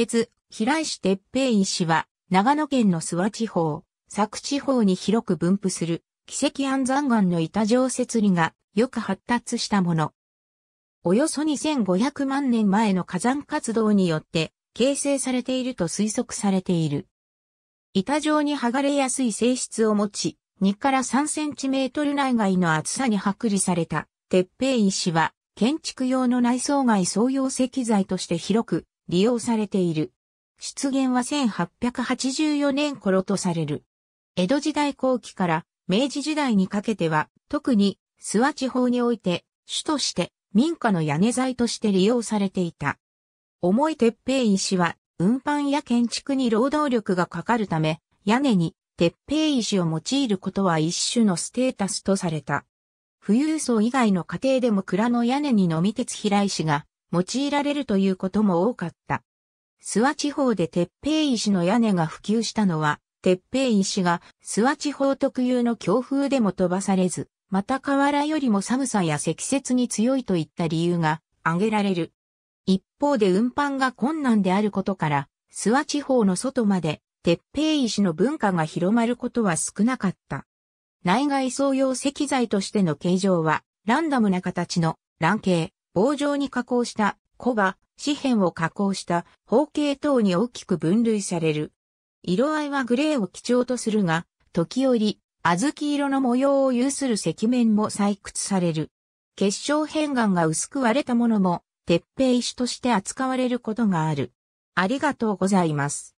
鉄、平石鉄平石は、長野県の諏訪地方、佐久地方に広く分布する、奇跡安山岩の板状節理がよく発達したもの。およそ2500万年前の火山活動によって形成されていると推測されている。板状に剥がれやすい性質を持ち、2から3センチメートル内外の厚さに剥離された鉄平石は、建築用の内装外総用石材として広く利用されている。出現は1884年頃とされる。江戸時代後期から明治時代にかけては、特に諏訪地方において、主として民家の屋根材として利用されていた。重い鉄平石は、運搬や建築に労働力がかかるため、屋根に鉄平石を用いることは一種のステータスとされた。富裕層以外の家庭でも蔵の屋根に飲み鉄平石が用いられるということも多かった。諏訪地方で鉄平石の屋根が普及したのは、鉄平石が諏訪地方特有の強風でも飛ばされず、また河原よりも寒さや積雪に強いといった理由が挙げられる。一方で運搬が困難であることから、諏訪地方の外まで鉄平石の文化が広まることは少なかった。内外総用石材としての形状は、ランダムな形の乱形、棒状に加工した小刃、紙片を加工した方形等に大きく分類される。色合いはグレーを基調とするが、時折、小豆色の模様を有する石面も採掘される。結晶片岩が薄く割れたものも、鉄平石として扱われることがある。ありがとうございます。